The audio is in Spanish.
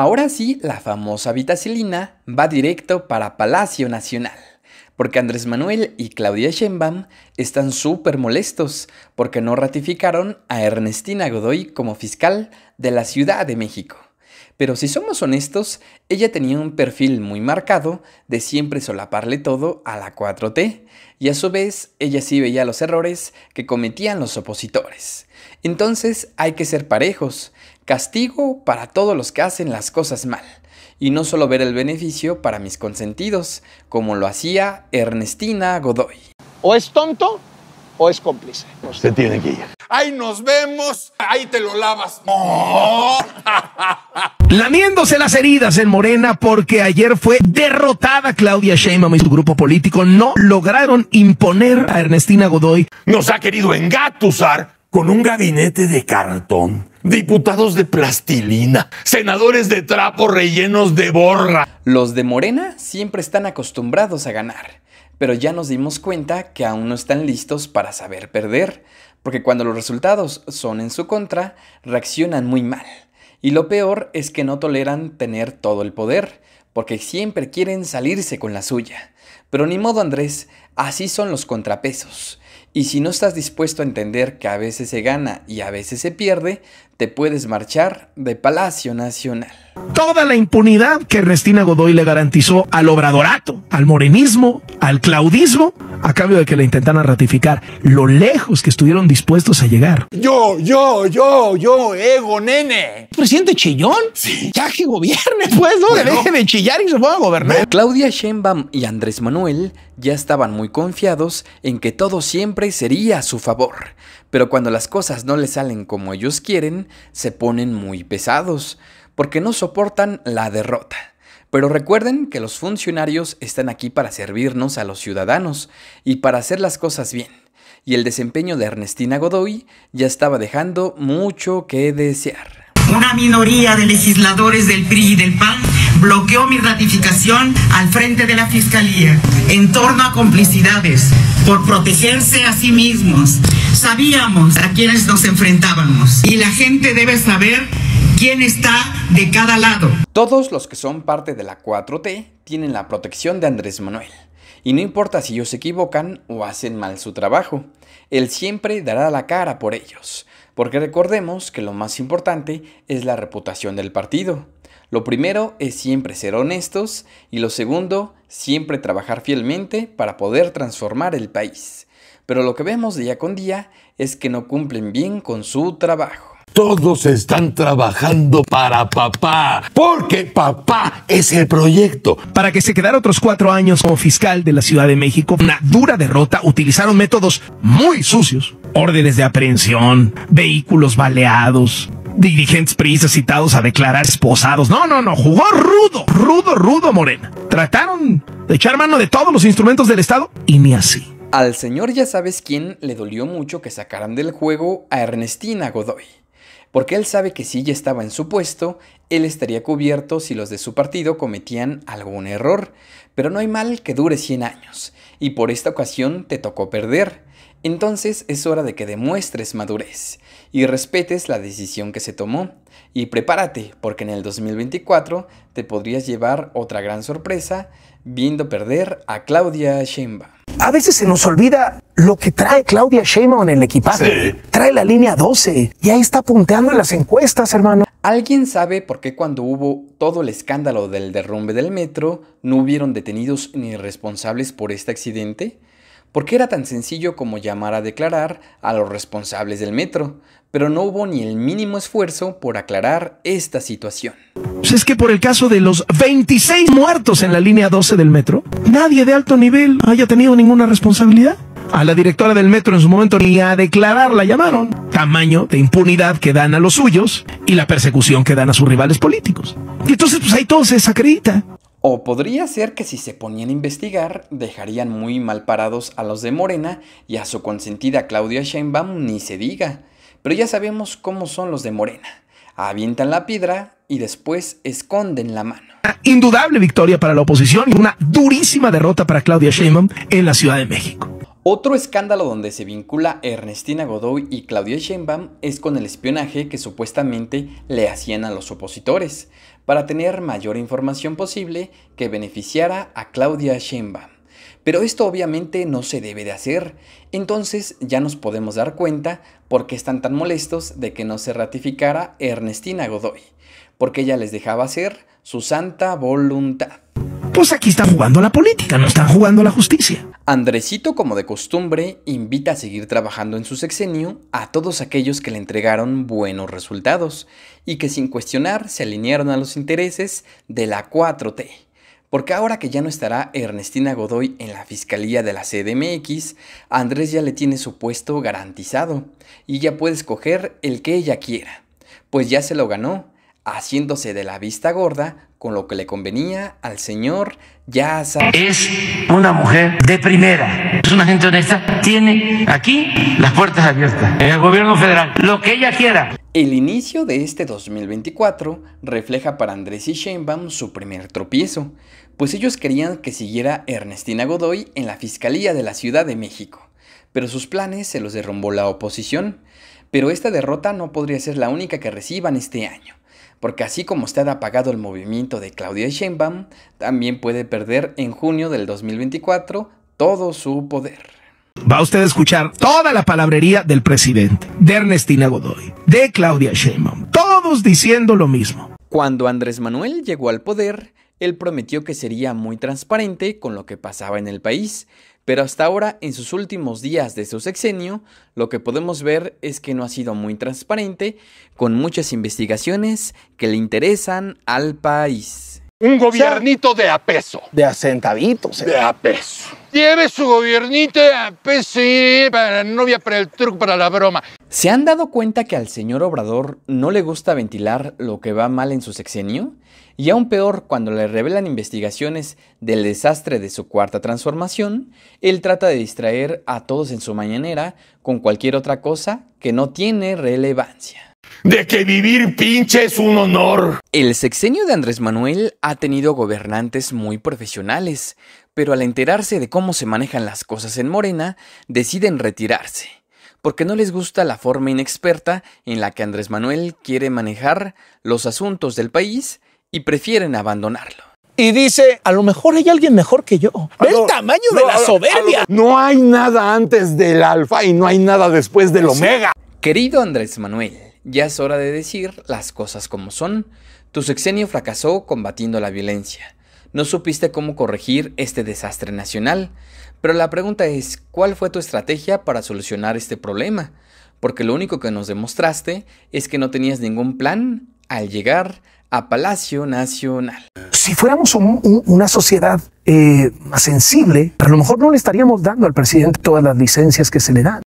Ahora sí, la famosa vitacilina va directo para Palacio Nacional, porque Andrés Manuel y Claudia Sheinbaum están súper molestos porque no ratificaron a Ernestina Godoy como fiscal de la Ciudad de México. Pero si somos honestos, ella tenía un perfil muy marcado de siempre solaparle todo a la 4T, y a su vez ella sí veía los errores que cometían los opositores. Entonces hay que ser parejos, castigo para todos los que hacen las cosas mal, y no solo ver el beneficio para mis consentidos, como lo hacía Ernestina Godoy. ¿O es tonto o es cómplice. Usted tiene que ir. Ahí nos vemos, ahí te lo lavas. Lamiéndose las heridas en Morena porque ayer fue derrotada Claudia Sheinbaum y su grupo político no lograron imponer a Ernestina Godoy. Nos ha querido engatusar con un gabinete de cartón, diputados de plastilina, senadores de trapo rellenos de borra. Los de Morena siempre están acostumbrados a ganar pero ya nos dimos cuenta que aún no están listos para saber perder, porque cuando los resultados son en su contra, reaccionan muy mal. Y lo peor es que no toleran tener todo el poder, porque siempre quieren salirse con la suya. Pero ni modo Andrés, así son los contrapesos. Y si no estás dispuesto a entender que a veces se gana y a veces se pierde, te puedes marchar de Palacio Nacional. Toda la impunidad que Ernestina Godoy le garantizó al obradorato, al morenismo, al claudismo a cambio de que le intentaran ratificar, lo lejos que estuvieron dispuestos a llegar. Yo, yo, yo, yo, ego, nene. Presidente chillón. Sí. Ya que gobierne, pues, ¿no? deje de chillar y se pueda gobernar. Claudia Sheinbaum y Andrés Manuel ya estaban muy confiados en que todo siempre sería a su favor. Pero cuando las cosas no le salen como ellos quieren, se ponen muy pesados, porque no soportan la derrota. Pero recuerden que los funcionarios están aquí para servirnos a los ciudadanos y para hacer las cosas bien. Y el desempeño de Ernestina Godoy ya estaba dejando mucho que desear. Una minoría de legisladores del PRI y del PAN bloqueó mi ratificación al frente de la Fiscalía en torno a complicidades por protegerse a sí mismos. Sabíamos a quienes nos enfrentábamos y la gente debe saber quién está de cada lado. Todos los que son parte de la 4T tienen la protección de Andrés Manuel. Y no importa si ellos se equivocan o hacen mal su trabajo, él siempre dará la cara por ellos. Porque recordemos que lo más importante es la reputación del partido. Lo primero es siempre ser honestos y lo segundo, siempre trabajar fielmente para poder transformar el país. Pero lo que vemos día con día es que no cumplen bien con su trabajo todos están trabajando para papá, porque papá es el proyecto. Para que se quedara otros cuatro años como fiscal de la Ciudad de México, una dura derrota, utilizaron métodos muy sucios, órdenes de aprehensión, vehículos baleados, dirigentes prisas citados a declarar esposados. No, no, no, jugó rudo, rudo, rudo Morena. Trataron de echar mano de todos los instrumentos del Estado y ni así. Al señor ya sabes quién le dolió mucho que sacaran del juego a Ernestina Godoy porque él sabe que si ella estaba en su puesto, él estaría cubierto si los de su partido cometían algún error. Pero no hay mal que dure 100 años, y por esta ocasión te tocó perder. Entonces es hora de que demuestres madurez y respetes la decisión que se tomó. Y prepárate, porque en el 2024 te podrías llevar otra gran sorpresa viendo perder a Claudia Sheinbaum a veces se nos olvida lo que trae Claudia Sheinbaum en el equipaje. Trae la línea 12 y ahí está punteando en las encuestas, hermano. ¿Alguien sabe por qué cuando hubo todo el escándalo del derrumbe del metro no hubieron detenidos ni responsables por este accidente? Porque era tan sencillo como llamar a declarar a los responsables del metro, pero no hubo ni el mínimo esfuerzo por aclarar esta situación. Pues es que por el caso de los 26 muertos en la línea 12 del metro, nadie de alto nivel haya tenido ninguna responsabilidad. A la directora del metro en su momento ni a declarar la llamaron. Tamaño de impunidad que dan a los suyos y la persecución que dan a sus rivales políticos. Y entonces pues ahí todo se desacredita. O podría ser que si se ponían a investigar, dejarían muy mal parados a los de Morena y a su consentida Claudia Sheinbaum ni se diga. Pero ya sabemos cómo son los de Morena avientan la piedra y después esconden la mano. Indudable victoria para la oposición y una durísima derrota para Claudia Sheinbaum en la Ciudad de México. Otro escándalo donde se vincula Ernestina Godoy y Claudia Sheinbaum es con el espionaje que supuestamente le hacían a los opositores, para tener mayor información posible que beneficiara a Claudia Sheinbaum. Pero esto obviamente no se debe de hacer, entonces ya nos podemos dar cuenta por qué están tan molestos de que no se ratificara Ernestina Godoy, porque ella les dejaba hacer su santa voluntad. Pues aquí está jugando la política, no están jugando la justicia. Andresito, como de costumbre, invita a seguir trabajando en su sexenio a todos aquellos que le entregaron buenos resultados y que sin cuestionar se alinearon a los intereses de la 4T. Porque ahora que ya no estará Ernestina Godoy en la Fiscalía de la CDMX, Andrés ya le tiene su puesto garantizado y ya puede escoger el que ella quiera, pues ya se lo ganó haciéndose de la vista gorda con lo que le convenía al señor ya Es una mujer de primera, es una gente honesta, tiene aquí las puertas abiertas en el gobierno federal, lo que ella quiera. El inicio de este 2024 refleja para Andrés y Sheinbaum su primer tropiezo, pues ellos querían que siguiera Ernestina Godoy en la Fiscalía de la Ciudad de México, pero sus planes se los derrumbó la oposición, pero esta derrota no podría ser la única que reciban este año porque así como ha apagado el movimiento de Claudia Sheinbaum, también puede perder en junio del 2024 todo su poder. Va usted a escuchar toda la palabrería del presidente, de Ernestina Godoy, de Claudia Sheinbaum, todos diciendo lo mismo. Cuando Andrés Manuel llegó al poder, él prometió que sería muy transparente con lo que pasaba en el país, pero hasta ahora, en sus últimos días de su sexenio, lo que podemos ver es que no ha sido muy transparente, con muchas investigaciones que le interesan al país. Un gobiernito de a peso. De asentaditos eh. De a peso. Lleve su gobiernito de a peso para la novia, para el truco, para la broma. ¿Se han dado cuenta que al señor Obrador no le gusta ventilar lo que va mal en su sexenio? Y aún peor, cuando le revelan investigaciones del desastre de su cuarta transformación, él trata de distraer a todos en su mañanera con cualquier otra cosa que no tiene relevancia. De que vivir pinche es un honor. El sexenio de Andrés Manuel ha tenido gobernantes muy profesionales, pero al enterarse de cómo se manejan las cosas en Morena, deciden retirarse porque no les gusta la forma inexperta en la que Andrés Manuel quiere manejar los asuntos del país y prefieren abandonarlo y dice, a lo mejor hay alguien mejor que yo. Ah, el tamaño de la ah, soberbia. Ah, no hay nada antes del alfa y no hay nada después del omega. Querido Andrés Manuel, ya es hora de decir las cosas como son. Tu sexenio fracasó combatiendo la violencia. No supiste cómo corregir este desastre nacional. Pero la pregunta es, ¿cuál fue tu estrategia para solucionar este problema? Porque lo único que nos demostraste es que no tenías ningún plan al llegar a Palacio Nacional. Si fuéramos una sociedad eh, más sensible, a lo mejor no le estaríamos dando al presidente todas las licencias que se le dan.